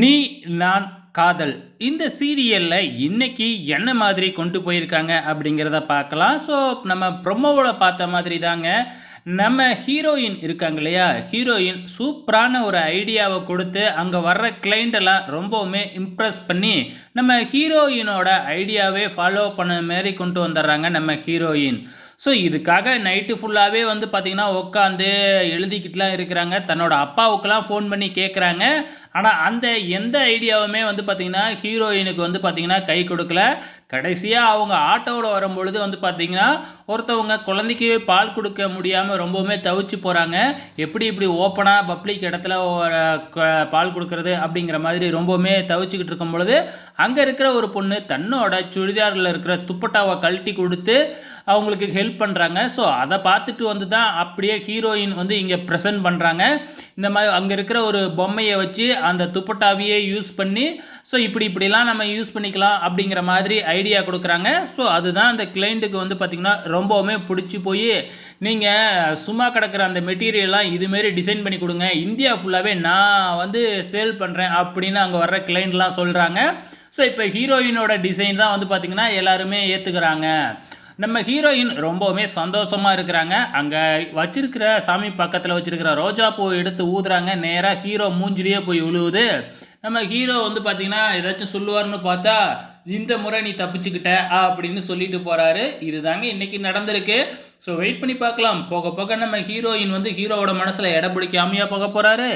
நீ நான் காதல் இந்த சீரியலில் இன்னைக்கு என்ன மாதிரி கொண்டு போயிருக்காங்க அப்படிங்கிறத பார்க்கலாம் ஸோ நம்ம ப்ரொமோவில் பார்த்த மாதிரி தாங்க நம்ம ஹீரோயின் இருக்காங்க இல்லையா ஹீரோயின் சூப்பரான ஒரு ஐடியாவை கொடுத்து அங்கே வர்ற கிளைண்டெல்லாம் ரொம்பவுமே இம்ப்ரெஸ் பண்ணி நம்ம ஹீரோயினோட ஐடியாவே ஃபாலோ பண்ண மாரி கொண்டு வந்துடுறாங்க நம்ம ஹீரோயின் ஸோ இதுக்காக நைட்டு ஃபுல்லாகவே வந்து பார்த்திங்கன்னா உட்காந்து எழுதிக்கிட்டுலாம் இருக்கிறாங்க தன்னோட அப்பாவுக்கெல்லாம் ஃபோன் பண்ணி கேட்குறாங்க ஆனால் அந்த எந்த ஐடியாவுமே வந்து பார்த்திங்கன்னா ஹீரோயினுக்கு வந்து பார்த்திங்கன்னா கை கொடுக்கல கடைசியாக அவங்க ஆட்டோவில் வரும்பொழுது வந்து பார்த்திங்கன்னா ஒருத்தவங்க குழந்தைக்கு பால் கொடுக்க முடியாமல் ரொம்பவுமே தவிச்சு போகிறாங்க எப்படி இப்படி ஓப்பனாக பப்ளிக் இடத்துல பால் கொடுக்கறது அப்படிங்கிற மாதிரி ரொம்பவுமே தவிச்சுக்கிட்டு இருக்கும் பொழுது அங்கே இருக்கிற ஒரு பொண்ணு தன்னோட சுடிதாரில் இருக்கிற துப்பட்டாவை கழட்டி கொடுத்து அவங்களுக்கு ஹெல்ப் ஹெல்ப் பண்ணுறாங்க ஸோ அதை பார்த்துட்டு வந்து தான் அப்படியே ஹீரோயின் வந்து இங்கே ப்ரெசென்ட் பண்ணுறாங்க இந்த மாதிரி அங்கே இருக்கிற ஒரு பொம்மையை வச்சு அந்த துப்பட்டாவையே யூஸ் பண்ணி ஸோ இப்படி இப்படிலாம் நம்ம யூஸ் பண்ணிக்கலாம் அப்படிங்கிற மாதிரி ஐடியா கொடுக்குறாங்க ஸோ அதுதான் அந்த கிளைண்ட்டுக்கு வந்து பார்த்திங்கன்னா ரொம்பவுமே பிடிச்சி போய் நீங்கள் சும்மா கிடக்கிற அந்த மெட்டீரியல்லாம் இதுமாரி டிசைன் பண்ணி கொடுங்க இந்தியா ஃபுல்லாகவே நான் வந்து சேல் பண்ணுறேன் அப்படின்னு அங்கே வர்ற கிளைண்ட்லாம் சொல்கிறாங்க ஸோ இப்போ ஹீரோயினோட டிசைன் தான் வந்து பார்த்திங்கன்னா எல்லாருமே ஏற்றுக்கிறாங்க நம்ம ஹீரோயின் ரொம்பவுமே சந்தோஷமாக இருக்கிறாங்க அங்கே வச்சிருக்கிற சாமி பக்கத்தில் வச்சிருக்கிற ரோஜா பூ எடுத்து ஊதுறாங்க நேராக ஹீரோ மூஞ்சிலேயே போய் விழுவுது நம்ம ஹீரோ வந்து பார்த்தீங்கன்னா ஏதாச்சும் சொல்லுவார்னு பார்த்தா இந்த முறை நீ தப்பிச்சுக்கிட்ட அப்படின்னு சொல்லிட்டு போகிறாரு இதுதாங்க இன்றைக்கி நடந்திருக்கு ஸோ வெயிட் பண்ணி பார்க்கலாம் போக போக நம்ம ஹீரோயின் வந்து ஹீரோவோட மனசில் இடம் பிடிக்காமையாக போக போகிறாரு